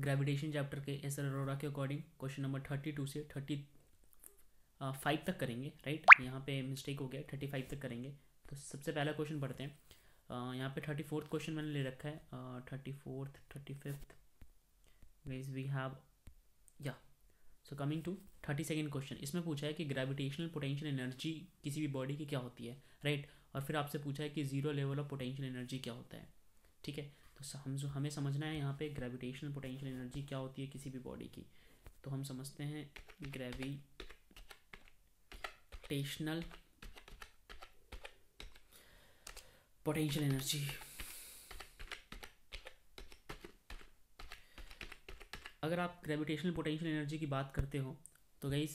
Gravitation chapter के S L Arora के according question number thirty two से थर्टी फाइव uh, तक करेंगे राइट यहाँ पे मिस्टेक हो गया थर्टी फाइव तक करेंगे तो सबसे पहला क्वेश्चन पढ़ते हैं uh, यहाँ पे थर्टी फोर्थ क्वेश्चन मैंने ले रखा है thirty fourth thirty fifth was we have या so coming to thirty second question इसमें पूछा है कि ग्रेविटेशनल पोटेंशियल एनर्जी किसी भी बॉडी की क्या होती है राइट right? और फिर आपसे पूछा है कि zero level of potential energy क्या होता है ठीक है तो हम जो हमें समझना है यहाँ पे ग्रेविटेशनल पोटेंशियल एनर्जी क्या होती है किसी भी बॉडी की तो हम समझते हैं ग्रेविटेशनल पोटेंशियल एनर्जी अगर आप ग्रेविटेशनल पोटेंशियल एनर्जी की बात करते हो तो गई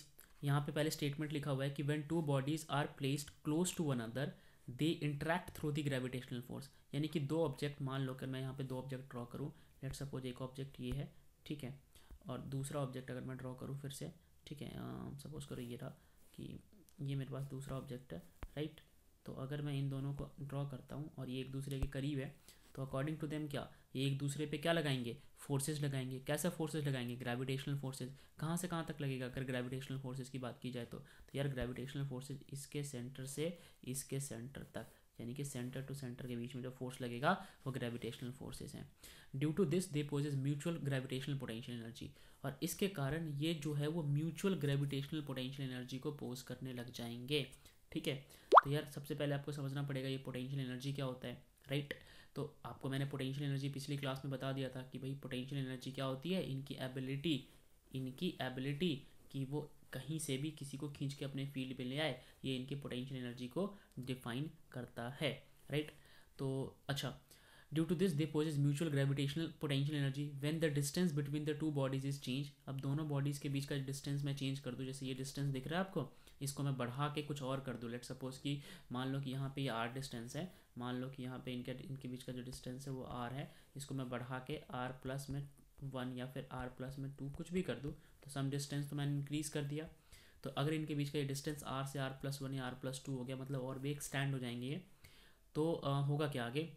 यहाँ पे पहले स्टेटमेंट लिखा हुआ है कि when two bodies are placed close to one other they interact through the gravitational force यानी कि दो ऑब्जेक्ट मान लो कर मैं यहाँ पे दो ऑब्जेक्ट ड्रॉ करूँ लेट सपोज एक ऑब्जेक्ट ये है ठीक है और दूसरा ऑब्जेक्ट अगर मैं ड्रॉ करूँ फिर से ठीक है सपोज करो ये रहा कि ये मेरे पास दूसरा ऑब्जेक्ट है राइट तो अगर मैं इन दोनों को ड्रॉ करता हूँ और ये एक दूसरे के करीब है तो अकॉर्डिंग टू देम क्या एक दूसरे पे क्या लगाएंगे फोर्सेस लगाएंगे कैसा फोर्सेस लगाएंगे ग्रेविटेशनल फोर्सेस कहाँ से कहाँ तक लगेगा अगर ग्रेविटेशनल फोर्सेस की बात की जाए तो, तो यार ग्रेविटेशनल फोर्सेस इसके सेंटर से इसके सेंटर तक यानी कि सेंटर टू सेंटर के बीच में जो फोर्स लगेगा वो ग्रेविटेशनल फोर्सेस हैं due to this they poses mutual gravitational potential energy और इसके कारण ये जो है वो म्यूचुअल ग्रेविटेशनल पोटेंशियल एनर्जी को पोज करने लग जाएंगे ठीक है तो यार सबसे पहले आपको समझना पड़ेगा ये पोटेंशियल एनर्जी क्या होता है राइट right? तो आपको मैंने पोटेंशियल एनर्जी पिछली क्लास में बता दिया था कि भाई पोटेंशियल एनर्जी क्या होती है इनकी एबिलिटी इनकी एबिलिटी कि वो कहीं से भी किसी को खींच के अपने फील्ड में ले आए ये इनकी पोटेंशियल एनर्जी को डिफाइन करता है राइट तो अच्छा due to this they poses mutual gravitational potential energy when the distance between the two bodies is change अब दोनों बॉडीज़ के बीच का डिस्टेंस मैं चेंज कर दूँ जैसे ये डिस्टेंस दिख रहा है आपको इसको मैं बढ़ा के कुछ और कर दूँ लेट सपोज कि मान लो कि यहाँ पे ये आर डिस्टेंस है मान लो कि यहाँ पे इनके इनके बीच का जो डिस्टेंस है वो आर है इसको मैं बढ़ा के आर प्लस में वन या फिर आर प्लस में टू कुछ भी कर दूँ तो सम डिस्टेंस तो मैंने इंक्रीज़ कर दिया तो अगर इनके बीच का ये डिस्टेंस आर से आर प्लस वन या आर प्लस टू हो गया मतलब और भी एक्सटैंड हो जाएंगे ये तो आ, होगा क्या आगे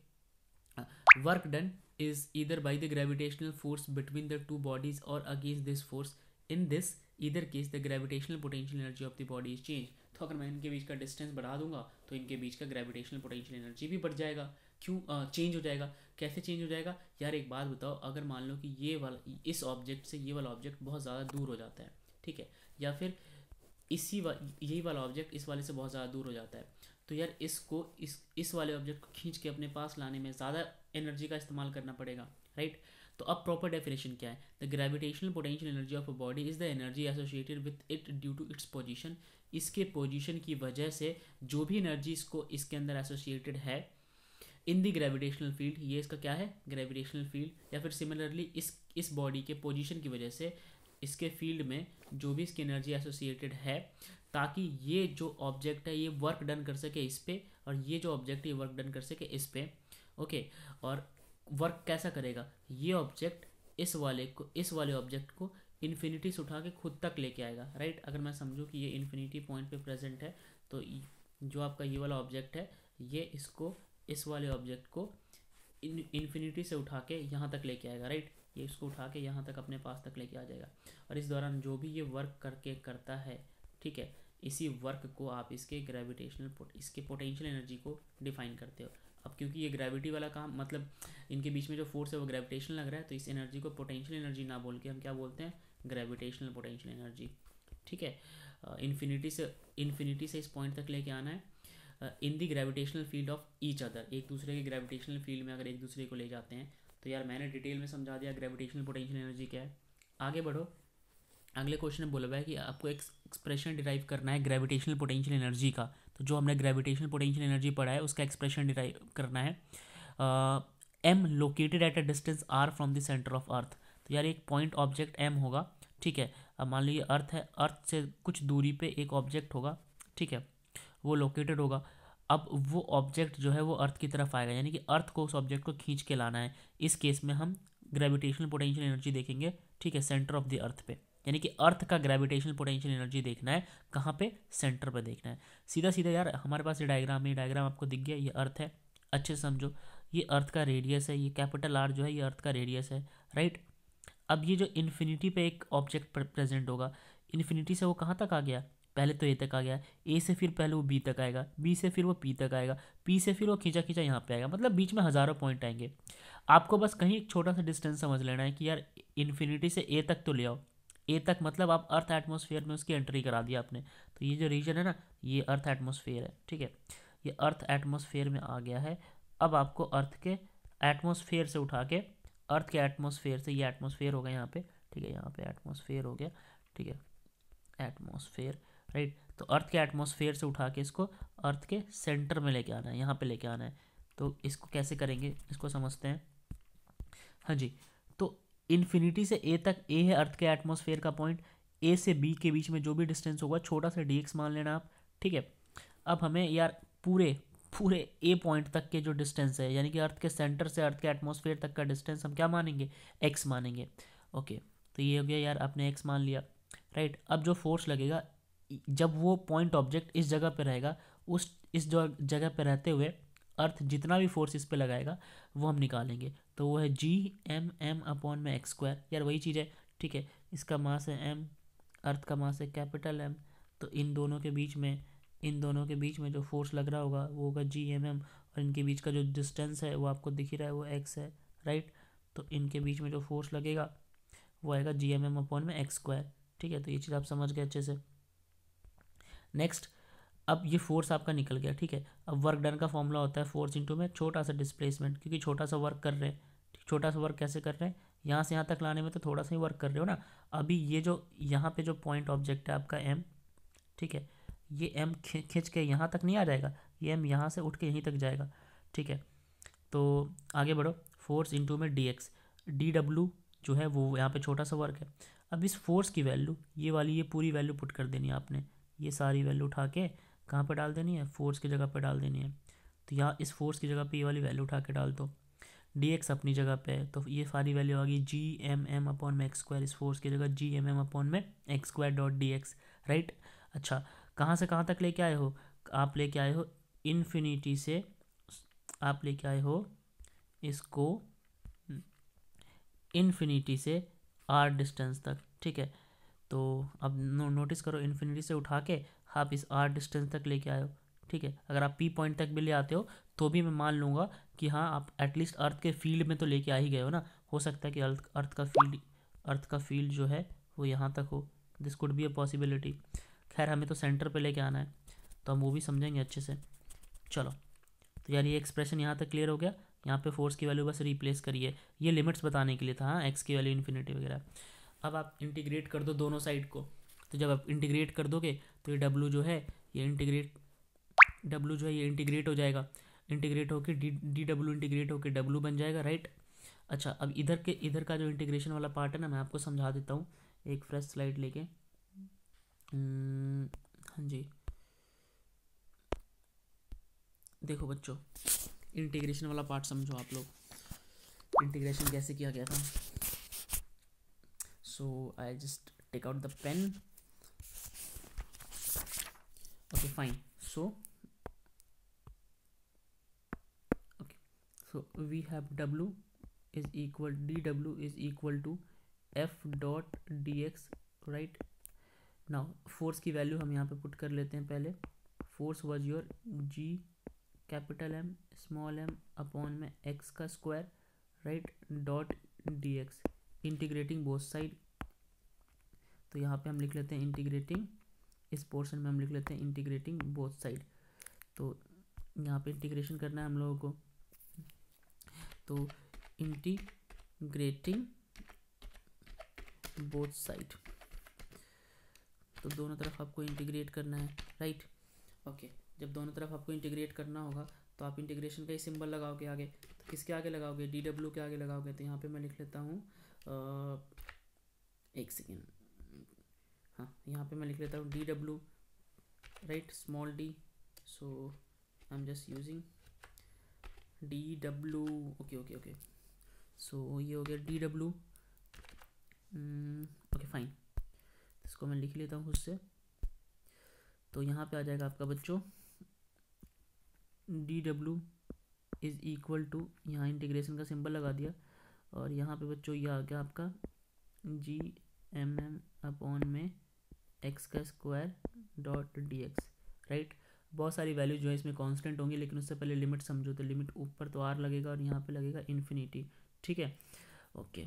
work done is either by the gravitational force between the two bodies और against this force in this इधर case the gravitational potential energy of the body is change तो अगर मैं इनके बीच का डिस्टेंस बढ़ा दूंगा तो इनके बीच का ग्रेविटेशनल पोटेंशियल एनर्जी भी बढ़ जाएगा क्यों चेंज हो जाएगा कैसे चेंज हो जाएगा यार एक बात बताओ अगर मान लो कि ये वाला इस ऑब्जेक्ट से ये वाला ऑब्जेक्ट बहुत ज़्यादा दूर हो जाता है ठीक है या फिर इसी वा, यही वाला ऑब्जेक्ट इस वाले से बहुत ज़्यादा दूर हो जाता है तो यार इसको इस इस वाले ऑब्जेक्ट को खींच के अपने पास लाने में ज़्यादा एनर्जी का इस्तेमाल करना पड़ेगा राइट तो अब प्रॉपर डेफिनेशन क्या है the gravitational potential energy of a body is the energy associated with it due to its position इसके पोजिशन की वजह से जो भी एनर्जी इसको इसके अंदर एसोसिएटेड है इन द ग्रेविटेशनल फील्ड ये इसका क्या है ग्रेविटेशनल फील्ड या फिर सिमिलरली इस इस बॉडी के पोजिशन की वजह से इसके फील्ड में जो भी इसकी एनर्जी एसोसिएटेड है ताकि ये जो ऑब्जेक्ट है ये वर्क डन कर सके इस पर और ये जो ऑब्जेक्ट है ये वर्क डन कर सके इस पर ओके और वर्क कैसा करेगा ये ऑब्जेक्ट इस वाले को इस वाले ऑब्जेक्ट को इन्फिनिटी से उठा के खुद तक लेके आएगा राइट अगर मैं समझूँ कि ये इन्फिनिटी पॉइंट पे प्रेजेंट है तो जो आपका ये वाला ऑब्जेक्ट है ये इसको इस वाले ऑब्जेक्ट को इन इन्फिनिटी से उठा के यहाँ तक लेके आएगा राइट ये इसको उठा के यहाँ तक अपने पास तक लेके आ जाएगा और इस दौरान जो भी ये वर्क करके करता है ठीक है इसी वर्क को आप इसके ग्रेविटेशनल इसके पोटेंशियल एनर्जी को डिफाइन करते हो अब क्योंकि ये ग्रेविटी वाला काम मतलब इनके बीच में जो फोर्स है वो ग्रेविटेशन लग रहा है तो इस एनर्जी को पोटेंशियल एनर्जी ना बोल के हम क्या बोलते हैं ग्रेविटेशनल पोटेंशियल एनर्जी ठीक है इन्फिनिटी से इन्फिनिटी से इस पॉइंट तक लेके आना है in the gravitational field of each other एक दूसरे के ग्रेविटेशनल फील्ड में अगर एक दूसरे को ले जाते हैं तो यार मैंने डिटेल में समझा दिया ग्रेविटेशनल पोटेंशियल एनर्जी क्या है आगे बढ़ो अगले क्वेश्चन में बोला हुआ है कि आपको एक एक्सप्रेशन डिराइव करना है ग्रेविटेशनल पोटेंशियल एनर्जी का तो जो हमने ग्रेविटेशन पोटेंशियल एनर्जी पढ़ा है उसका एक्सप्रेशन डिराइव करना है M located at a distance R from the centre of earth तो यार एक पॉइंट ऑब्जेक्ट एम होगा ठीक है अब मान लीजिए अर्थ है अर्थ से कुछ दूरी पे एक ऑब्जेक्ट होगा ठीक है वो लोकेटेड होगा अब वो ऑब्जेक्ट जो है वो अर्थ की तरफ आएगा यानी कि अर्थ को उस ऑब्जेक्ट को खींच के लाना है इस केस में हम ग्रेविटेशनल पोटेंशियल एनर्जी देखेंगे ठीक है सेंटर ऑफ द अर्थ पे यानी कि अर्थ का ग्रेविटेशनल पोटेंशियल एनर्जी देखना है कहाँ पे सेंटर पे देखना है सीधा सीधा यार हमारे पास ये डायग्राम है डायग्राम आपको दिख गया ये अर्थ है अच्छे से समझो ये अर्थ का रेडियस है ये कैपिटल आर जो है ये अर्थ का रेडियस है राइट अब ये जो इन्फिनिटी पे एक ऑब्जेक्ट प्रेजेंट होगा इन्फिनिटी से वो कहाँ तक आ गया पहले तो ए तक आ गया ए से फिर पहले वो बी तक आएगा बी से फिर वो पी तक आएगा पी से फिर वो खींचा खींचा यहाँ पे आएगा मतलब बीच में हज़ारों पॉइंट आएंगे आपको बस कहीं एक छोटा सा डिस्टेंस समझ लेना है कि यार इन्फिनिटी से ए तक तो ले आओ ए तक मतलब आप अर्थ एटमोसफेयर में उसकी एंट्री करा दिया आपने तो ये जो रीजन है ना ये अर्थ एटमोसफेयर है ठीक है ये अर्थ एटमोसफेयर में आ गया है अब आपको अर्थ के एटमोसफेयर से उठा के अर्थ के एटमोसफेयर से ये एटमोसफेयर हो गया यहाँ पे ठीक है यहाँ पे एटमोसफेयर हो गया ठीक है एटमोसफेयर राइट तो अर्थ के एटमोसफेयर से उठा के इसको अर्थ के सेंटर में लेके आना है यहाँ पे लेके आना है तो इसको कैसे करेंगे इसको समझते हैं हाँ जी इन्फिनिटी से ए तक ए है अर्थ के एटमोसफेयर का पॉइंट ए से बी के बीच में जो भी डिस्टेंस होगा छोटा सा डी एक्स मान लेना आप ठीक है अब हमें यार पूरे पूरे ए पॉइंट तक के जो डिस्टेंस है यानी कि अर्थ के सेंटर से अर्थ के एटमोसफेयर तक का डिस्टेंस हम क्या मानेंगे एक्स मानेंगे ओके तो ये हो गया यार आपने एक्स मान लिया राइट अब जो फोर्स लगेगा जब वो पॉइंट ऑब्जेक्ट इस जगह पर रहेगा उस इस जगह पर रहते हुए अर्थ जितना भी फोर्स इस पर लगाएगा वो हम निकालेंगे तो वो है जी एम एम अपॉन में एक्स स्क्वायर यार वही चीज़ है ठीक है इसका मास है एम अर्थ का मास है कैपिटल एम तो इन दोनों के बीच में इन दोनों के बीच में जो फोर्स लग रहा होगा वो होगा जी एम एम और इनके बीच का जो डिस्टेंस है वो आपको दिख ही रहा है वो एक्स है राइट तो इनके बीच में जो फोर्स लगेगा वो आएगा जी एम एम अपॉन में एक्स स्क्वायर ठीक है तो ये चीज़ आप समझ गए अच्छे से नेक्स्ट अब ये फोर्स आपका निकल गया ठीक है अब वर्क डन का फॉर्मूला होता है फोर्स इंटू में छोटा सा डिस्प्लेसमेंट क्योंकि छोटा सा वर्क कर रहे हैं छोटा सा वर्क कैसे कर रहे हैं यहाँ से यहाँ तक लाने में तो थोड़ा सा ही वर्क कर रहे हो ना अभी ये जो यहाँ पे जो पॉइंट ऑब्जेक्ट है आपका एम ठीक है ये एम खींच के यहाँ तक नहीं आ जाएगा ये एम यहाँ से उठ के यहीं तक जाएगा ठीक है तो आगे बढ़ो फोर्स इंटू में डी एक्स डी डब्ल्यू जो है वो यहाँ पर छोटा सा वर्क है अब इस फोर्स की वैल्यू ये वाली ये पूरी वैल्यू पुट कर देनी आपने ये सारी वैल्यू उठा के कहाँ पर डाल देनी है फोर्स की जगह पर डाल देनी है तो यहाँ इस फोर्स की जगह पे ये वाली वैल्यू उठा के डाल दो डी एक्स अपनी जगह पे है तो ये सारी वैल्यू आ गई जी एम एम अपॉन में एक्स स्क्वायर इस फोर्स की जगह जी एम एम अपॉन में X square dot D X right अच्छा कहाँ से कहाँ तक लेके आए हो आप लेके आए हो इन्फिनिटी से आप लेके आए हो इसको इन्फिनिटी से आर डिस्टेंस तक ठीक है तो अब नो, नोटिस करो इन्फिनिटी से उठा के आप इस आर डिस्टेंस तक लेके आए हो ठीक है अगर आप पी पॉइंट तक भी ले आते हो तो भी मैं मान लूँगा कि हाँ आप एटलीस्ट अर्थ के फील्ड में तो लेके आ ही गए हो ना हो सकता है कि अर्थ अर्थ का फील्ड अर्थ का फील्ड जो है वो यहाँ तक हो this could be a possibility खैर हमें तो सेंटर पे लेके आना है तो हम वो भी समझेंगे अच्छे से चलो तो यार ये एक्सप्रेशन यहाँ तक क्लियर हो गया यहाँ पे फोर्स की वैल्यू बस रिप्लेस करिए ये लिमिट्स बताने के लिए था हाँ एक्स की वैल्यू इन्फिनिटी वगैरह अब आप इंटीग्रेट कर दो दोनों साइड को तो जब आप इंटीग्रेट कर दोगे तो ये डब्लू जो है ये इंटीग्रेट डब्लू जो है ये इंटीग्रेट हो जाएगा इंटीग्रेट होकर डी डी डब्लू इंटीग्रेट होकर डब्लू बन जाएगा राइट अच्छा अब इधर के इधर का जो इंटीग्रेशन वाला पार्ट है ना मैं आपको समझा देता हूँ एक फ्रेश स्लाइड लेके हम्म, हाँ जी देखो बच्चों इंटीग्रेशन वाला पार्ट समझो आप लोग इंटीग्रेशन कैसे किया गया था so I just take out the pen fine so okay so we have we is equal D W is equal to F dot D X right now force की value हम यहाँ पे पुट कर लेते हैं पहले force was your G capital M small M upon में X का square right dot D X integrating both side तो यहाँ पे हम लिख लेते हैं इंटीग्रेटिंग इस पोर्शन में हम लिख लेते हैं इंटीग्रेटिंग बोथ साइड तो यहाँ पे इंटीग्रेशन करना है हम लोगों को तो इंटीग्रेटिंग बोथ साइड तो दोनों तरफ आपको इंटीग्रेट करना है राइट ओके जब दोनों तरफ आपको इंटीग्रेट करना होगा तो आप इंटीग्रेशन का ही सिंबल लगाओगे आगे तो किसके आगे लगाओगे डी डब्ल्यू के आगे लगाओगे तो यहाँ पे मैं लिख लेता हूँ एक सेकेंड हाँ यहाँ पे मैं लिख लेता हूँ D W right small D so I am just using D W okay okay okay so ये हो गया डी डब्ल्यू ओके फाइन इसको मैं लिख लेता हूँ खुद से तो यहाँ पे आ जाएगा आपका बच्चों D W is equal to यहाँ इंटीग्रेशन का सिंबल लगा दिया और यहाँ पे बच्चों ये आ गया आपका जी एम एम अपॉन में एक्स का square dot D X right बहुत सारी वैल्यू जो है इसमें कांस्टेंट होंगी लेकिन उससे पहले लिमिट समझो तो लिमिट ऊपर तो आर लगेगा और यहाँ पे लगेगा इन्फिनिटी ठीक है ओके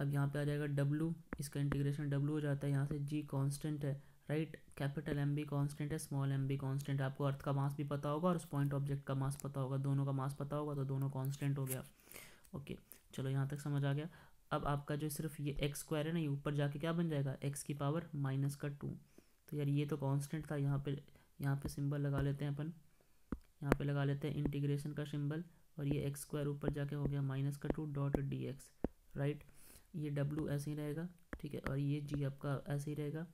अब यहाँ पे आ जाएगा डब्लू इसका इंटीग्रेशन डब्लू हो जाता है यहाँ से जी कांस्टेंट है right capital M B constant है स्मॉल एम बी है आपको अर्थ का मास भी पता होगा और उस पॉइंट ऑब्जेक्ट का मास पता होगा दोनों का मास पता होगा तो दोनों कॉन्स्टेंट हो गया ओके चलो यहाँ तक समझ आ गया अब आपका जो सिर्फ ये एक्स स्क्वायर है ना ये ऊपर जाके क्या बन जाएगा एक्स की पावर माइनस का टू तो यार ये तो कांस्टेंट था यहाँ पे यहाँ पे सिंबल लगा लेते हैं अपन यहाँ पे लगा लेते हैं इंटीग्रेशन का सिंबल और ये एक्स स्क्वायर ऊपर जाके हो गया माइनस का two dot D X right ये डब्ल्यू ऐसे ही रहेगा ठीक है और ये जी आपका ऐसे ही रहेगा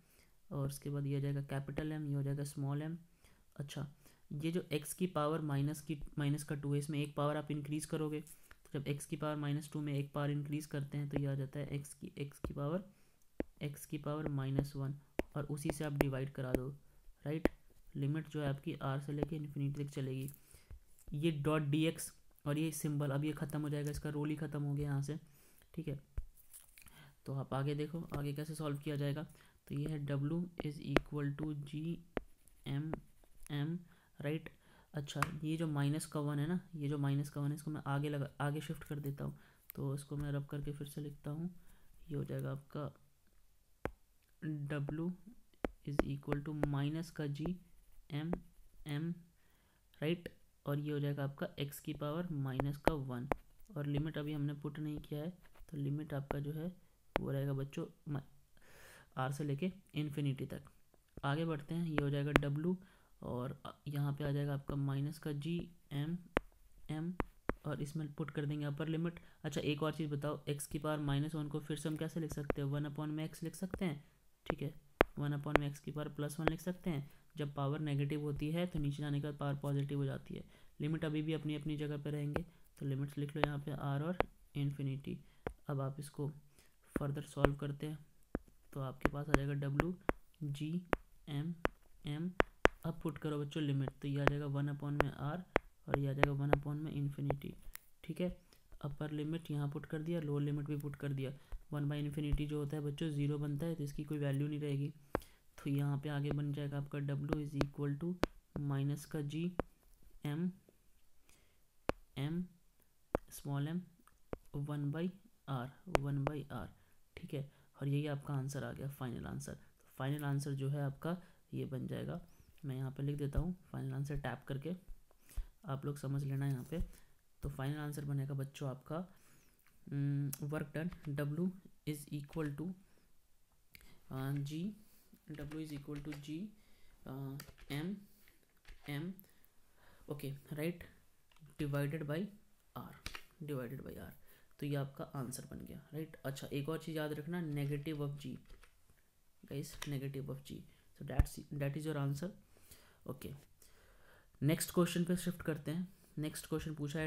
और उसके बाद ये हो जाएगा कैपिटल एम ये हो जाएगा स्मॉल एम अच्छा ये जो एक्स की पावर माइनस की माइनस का टू है इसमें एक पावर आप इंक्रीज़ करोगे तो जब एक्स की पावर माइनस टू में एक पावर इंक्रीज करते हैं तो ये आ जाता है एक्स की एक्स की पावर एक्स की पावर माइनस वन और उसी से आप डिवाइड करा दो राइट लिमिट जो है आपकी आर से लेके इन्फिनिटी तक चलेगी ये डॉट डी एक्स और ये सिंबल अब ये ख़त्म हो जाएगा इसका रोल ही ख़त्म हो गया यहाँ से ठीक है तो आप आगे देखो आगे कैसे सॉल्व किया जाएगा तो ये है W is equal to G M M right अच्छा ये जो माइनस का वन है ना ये जो माइनस का वन है इसको मैं आगे लगा आगे शिफ्ट कर देता हूँ तो इसको मैं रब करके फिर से लिखता हूँ ये हो जाएगा आपका W is equal to minus का जी एम एम राइट और ये हो जाएगा आपका एक्स की पावर माइनस का वन और लिमिट अभी हमने पुट नहीं किया है तो लिमिट आपका जो है वो रहेगा बच्चों आर से लेके इन्फिनिटी तक आगे बढ़ते हैं ये हो जाएगा डब्लू और यहाँ पे आ जाएगा आपका माइनस का जी एम एम और इसमें पुट कर देंगे अपर लिमिट अच्छा एक और चीज़ बताओ एक्स की पावर माइनस वन को फिर से हम कैसे लिख सकते हैं वन अपॉन में एक्स लिख सकते हैं ठीक है वन अपॉन में एक्स की पावर प्लस वन लिख सकते हैं जब पावर नेगेटिव होती है तो नीचे जाने के बाद पावर पॉजिटिव हो जाती है लिमिट अभी भी अपनी अपनी जगह पर रहेंगे तो लिमिट्स लिख लो यहाँ पर आर और इन्फिनिटी अब आप इसको फर्दर सॉल्व करते हैं तो आपके पास आ जाएगा डब्लू जी एम एम अब पुट करो बच्चों लिमिट तो ये आ जाएगा वन अपॉन में आर और यह आ जाएगा वन अपॉन में इन्फिनिटी ठीक है अपर लिमिट यहाँ पुट कर दिया लोअर लिमिट भी पुट कर दिया वन बाई इन्फिनिटी जो होता है बच्चों ज़ीरो बनता है तो इसकी कोई वैल्यू नहीं रहेगी तो यहाँ पे आगे बन जाएगा आपका W is equal to minus का G M M small M one by R one by R ठीक है और यही आपका आंसर आ गया फाइनल आंसर तो फाइनल आंसर जो है आपका ये बन जाएगा मैं यहाँ पे लिख देता हूँ फाइनल आंसर टैप करके आप लोग समझ लेना यहाँ पे तो फाइनल आंसर बनेगा बच्चों आपका work done W is equal to G W is equal to G M M okay right divided by R divided by R तो ये आपका आंसर बन गया राइट अच्छा एक और चीज़ याद रखना negative of G guys negative of G so that's that is your answer okay next question पे शिफ्ट करते हैं नेक्स्ट क्वेश्चन पूछा है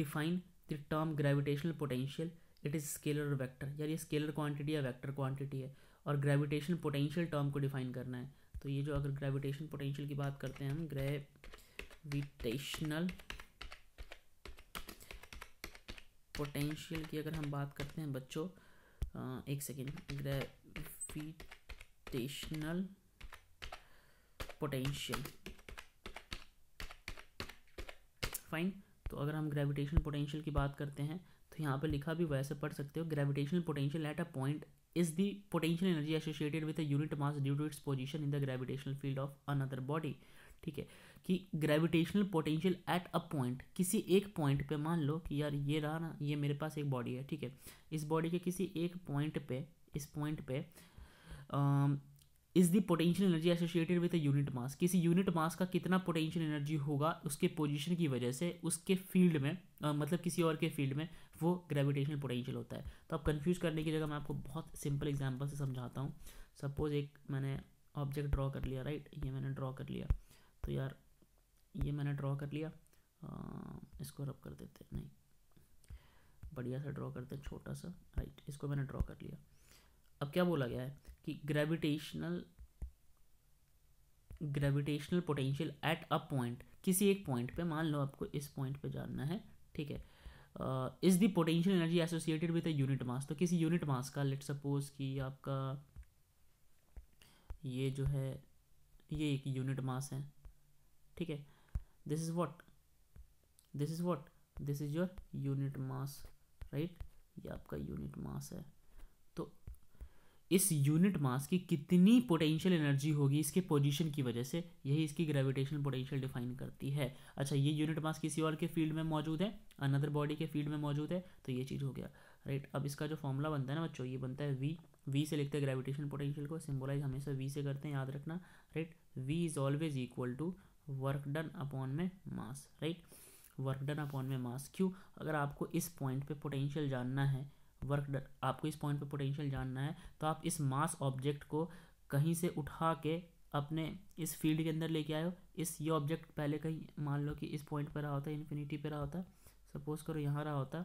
define the term gravitational potential it is scalar और वैक्टर यार ये स्केलर क्वांटिटी या वैक्टर क्वांटिटी है और ग्रेविटेशन पोटेंशियल टर्म को डिफाइन करना है तो ये जो अगर ग्रेविटेशन पोटेंशियल की बात करते हैं हम ग्रेविटेशनल पोटेंशियल की अगर हम बात करते हैं बच्चों एक सेकेंड ग्रेविटेशनल पोटेंशियल फाइन तो अगर हम ग्रेविटेशन पोटेंशियल की बात करते हैं तो यहाँ पे लिखा भी वैसे पढ़ सकते हो gravitational potential at a point is the potential energy associated with a unit mass due to its position in the gravitational field of another body ठीक है कि gravitational potential at a point किसी एक पॉइंट पे मान लो कि यार ये रहा ना ये मेरे पास एक बॉडी है ठीक है इस बॉडी के किसी एक पॉइंट पे इस पॉइंट पे आ, is the potential energy associated with unit mass किसी यूनिट मास का कितना पोटेंशियल एनर्जी होगा उसके पोजिशन की वजह से उसके फील्ड में आ, मतलब किसी और के फील्ड में वो ग्रेविटेशनल पोटेंशियल होता है तो आप कन्फ्यूज़ करने की जगह मैं आपको बहुत सिंपल एग्जाम्पल से समझाता हूँ सपोज एक मैंने ऑब्जेक्ट ड्रॉ कर लिया राइट ये मैंने ड्रॉ कर लिया तो यार ये मैंने ड्रॉ कर लिया इसको रब कर देते नहीं बढ़िया सा ड्रॉ करते हैं छोटा सा राइट इसको मैंने ड्रॉ कर लिया अब क्या बोला गया है कि gravitational gravitational potential at a point किसी एक पॉइंट पे मान लो आपको इस पॉइंट पे जानना है ठीक है is the potential energy associated with a unit mass तो किसी यूनिट मास का लेट सपोज कि आपका ये जो है ये एक यूनिट मास है ठीक है this is what this is what this is your unit mass right ये आपका यूनिट मास है इस यूनिट मास की कितनी पोटेंशियल एनर्जी होगी इसके पोजीशन की वजह से यही इसकी ग्रेविटेशनल पोटेंशियल डिफाइन करती है अच्छा ये यूनिट मास किसी और के फील्ड में मौजूद है अनदर बॉडी के फील्ड में मौजूद है तो ये चीज़ हो गया राइट अब इसका जो फॉर्मूला बनता है ना बच्चों ये बनता है वी वी से लिखते हैं ग्रेविटेशन पोटेंशियल को सिम्बोलाइज हमेशा वी से करते हैं याद रखना right V is always equal to work done upon में mass right work done upon में मास क्यों अगर आपको इस पॉइंट पे पोटेंशियल जानना है वर्क डन आपको इस पॉइंट पे पोटेंशियल जानना है तो आप इस मास ऑब्जेक्ट को कहीं से उठा के अपने इस फील्ड के अंदर लेके आए हो इस ये ऑब्जेक्ट पहले कहीं मान लो कि इस पॉइंट पर रहा होता है इन्फिनिटी पर रहा होता सपोज करो यहाँ रहा होता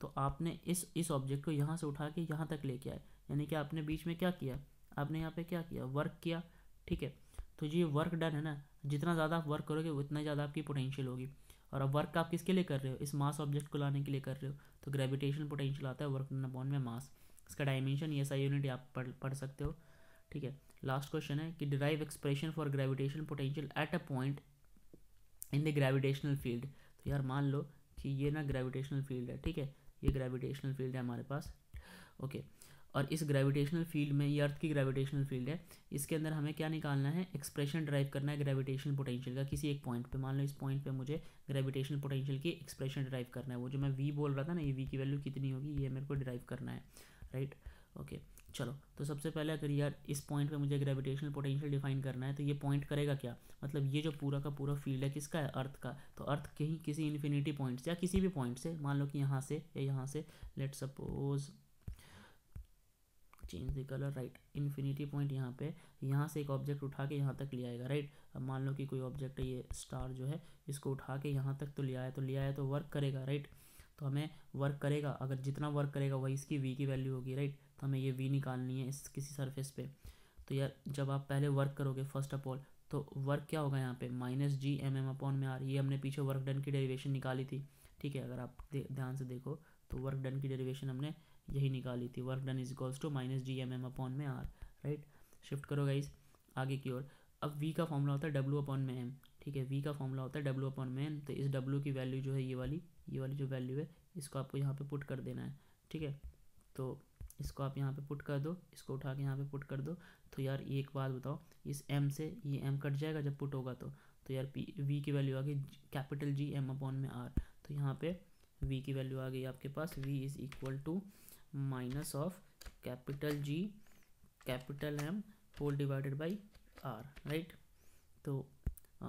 तो आपने इस इस ऑब्जेक्ट को यहाँ से उठा के यहाँ तक लेके आए यानी कि आपने बीच में क्या किया आपने यहाँ पे क्या किया वर्क किया ठीक है तो जी ये वर्क डन है ना जितना ज़्यादा आप वर्क करोगे उतना ज़्यादा आपकी पोटेंशियल होगी और अब वर्क आप किसके लिए कर रहे हो इस मास ऑब्जेक्ट को लाने के लिए कर रहे हो तो ग्रेविटेशन पोटेंशियल आता है वर्क डन अपॉन में मास इसका डायमेंशन ये सा यूनिट आप पढ़ पढ़ सकते हो ठीक है लास्ट क्वेश्चन है कि derive expression for gravitation potential at a point in the gravitational field तो यार मान लो कि ये ना ग्रेविटेशनल फील्ड है ठीक है ये ग्रेविटेशनल फील्ड है हमारे पास ओके okay. और इस ग्रेविटेशनल फील्ड में ये अर्थ की ग्रेविटेशनल फील्ड है इसके अंदर हमें क्या निकालना है एक्सप्रेशन ड्राइव करना है ग्रेविटेशन पोटेंशियल का किसी एक पॉइंट पे मान लो इस पॉइंट पे मुझे ग्रेविटेशन पोटेंशियल की एक्सप्रेशन ड्राइव करना है वो जो मैं वी बोल रहा था ना ये वी की वैल्यू कितनी होगी ये मेरे को ड्राइव करना है राइट ओके चलो तो सबसे पहले अगर यार इस पॉइंट पे मुझे ग्रेविटेशनल पोटेंशियल डिफाइन करना है तो ये पॉइंट करेगा क्या मतलब ये जो पूरा का पूरा फील्ड है किसका है अर्थ का तो अर्थ कहीं किसी इन्फिनिटी पॉइंट से या किसी भी पॉइंट से मान लो कि यहाँ से या यहाँ से let suppose change the colour right infinity point यहाँ पे यहाँ से एक ऑब्जेक्ट उठा के यहाँ तक ले आएगा राइट अब मान लो कि कोई ऑब्जेक्ट है ये स्टार जो है इसको उठा के यहाँ तक तो ले आया तो ले आया तो वर्क करेगा राइट तो हमें वर्क करेगा अगर जितना वर्क करेगा वही इसकी वी की वैल्यू होगी राइट तो हमें ये वी निकालनी है इस किसी सरफेस पे तो यार जब आप पहले वर्क करोगे फर्स्ट ऑफ ऑल तो वर्क क्या होगा यहाँ पे minus G M M upon में आर ये हमने पीछे वर्क डन की डेरिवेशन निकाली थी ठीक है अगर आप ध्यान से देखो तो वर्क डन की डेरिवेशन हमने यही निकाली थी work done is equals to minus G M M upon में आर राइट शिफ्ट करो गाइज आगे की ओर अब वी का फॉर्मूला होता है डब्लू अपॉन में एम ठीक है वी का फॉर्मूला होता है डब्लू अपॉन में एम तो इस डब्लू की वैल्यू जो है ये वाली ये वाली जो वैल्यू है इसको आपको यहाँ पे पुट कर देना है ठीक है तो इसको आप यहाँ पे पुट कर दो इसको उठा के यहाँ पे पुट कर दो तो यार ये एक बात बताओ इस एम से ये एम कट जाएगा जब पुट होगा तो तो यार पी वी की वैल्यू आ गई कैपिटल जी एम अपॉन में आर तो यहाँ पे वी की वैल्यू आ गई आपके पास V is equal to minus of capital G capital M whole divided by R right तो आ,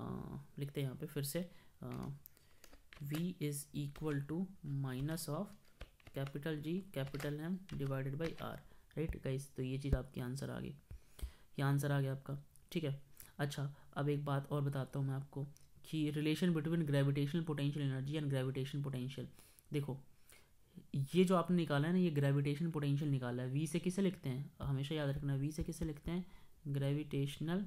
लिखते हैं यहाँ पे फिर से V is equal to minus of capital G capital M divided by R right guys तो ये चीज़ आपकी आंसर आ गई ये आंसर आ गया आपका ठीक है अच्छा अब एक बात और बताता हूँ मैं आपको कि relation between gravitational potential energy and gravitation potential देखो ये जो आपने निकाला है ना ये ग्रेविटेशन पोटेंशियल निकाला है वी से किसे लिखते हैं हमेशा याद रखना वी से किसे लिखते हैं ग्रेविटेशनल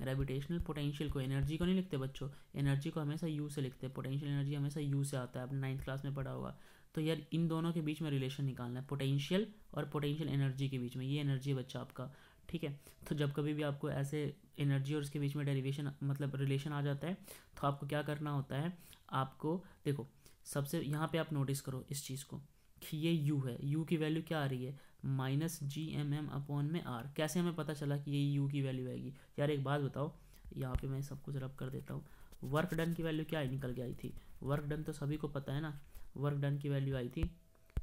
ग्रेविटेशनल पोटेंशियल को एनर्जी को नहीं लिखते बच्चों एनर्जी को हमेशा यू से लिखते हैं पोटेंशियल एनर्जी हमेशा यू से आता है आपने नाइन्थ क्लास में पढ़ा होगा तो यार इन दोनों के बीच में रिलेशन निकालना है पोटेंशियल और पोटेंशियल एनर्जी के बीच में ये एनर्जी बच्चा आपका ठीक है तो जब कभी भी आपको ऐसे एनर्जी और उसके बीच में डेरिवेशन मतलब रिलेशन आ जाता है तो आपको क्या करना होता है आपको देखो सबसे यहाँ पे आप नोटिस करो इस चीज़ को कि ये यू है यू की वैल्यू क्या आ रही है minus G M M upon में आर कैसे हमें पता चला कि ये यू की वैल्यू आएगी यार एक बात बताओ यहाँ पे मैं सब कुछ रब कर देता हूँ वर्क डन की वैल्यू क्या आई निकल के आई थी वर्क डन तो सभी को पता है ना वर्क डन की वैल्यू आई थी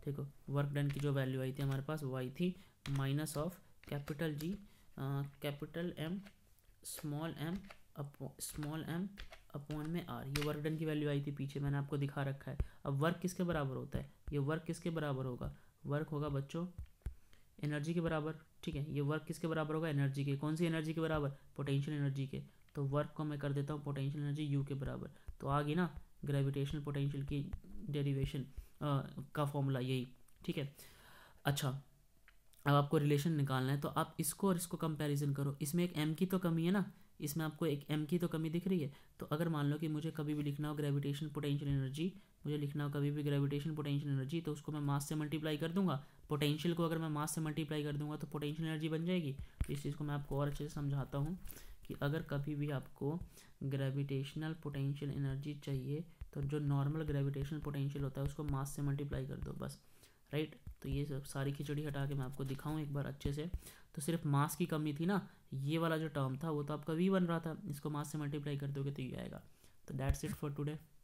ठीक हो वर्क डन की जो वैल्यू आई थी हमारे पास वो आई थी minus of capital G capital M small M small M upon में आर ये वर्क डन की वैल्यू आई थी पीछे मैंने आपको दिखा रखा है अब वर्क किसके बराबर होता है ये वर्क किसके बराबर होगा वर्क होगा बच्चों एनर्जी के बराबर ठीक है ये वर्क किसके बराबर होगा एनर्जी के कौन सी एनर्जी के बराबर पोटेंशियल एनर्जी के तो वर्क को मैं कर देता हूँ पोटेंशियल एनर्जी यू के बराबर तो आ गई ना ग्रेविटेशनल पोटेंशियल की डेरिवेशन का फॉर्मूला यही ठीक है अच्छा अब आपको रिलेशन निकालना है तो आप इसको और इसको कंपैरिजन करो इसमें एक एम की तो कमी है ना इसमें आपको एक एम की तो कमी दिख रही है तो अगर मान लो कि मुझे कभी भी लिखना हो ग्रेविटेशन पोटेंशियल एनर्जी मुझे लिखना हो कभी भी ग्रेविटेशन पोटेंशियल एनर्जी तो उसको मैं मास से मल्टीप्लाई कर दूंगा पोटेंशियल को अगर मैं मास से मल्टीप्लाई कर दूंगा तो पोटेंशियल एनर्जी बन जाएगी तो इस चीज़ को मैं आपको और अच्छे से समझाता हूँ कि अगर कभी भी आपको ग्रेविटेशनल पोटेंशियल एनर्जी चाहिए तो जो नॉर्मल ग्रेविटेशनल पोटेंशियल होता है उसको मास से मल्टीप्लाई कर दो बस राइट तो ये सब सारी खिचड़ी हटा के मैं आपको दिखाऊँ एक बार अच्छे से तो सिर्फ मास की कमी थी ना ये वाला जो टर्म था वो तो आपका वी बन रहा था इसको मास से मल्टीप्लाई कर दोगे तो ये आएगा तो डैट्स इट फॉर टुडे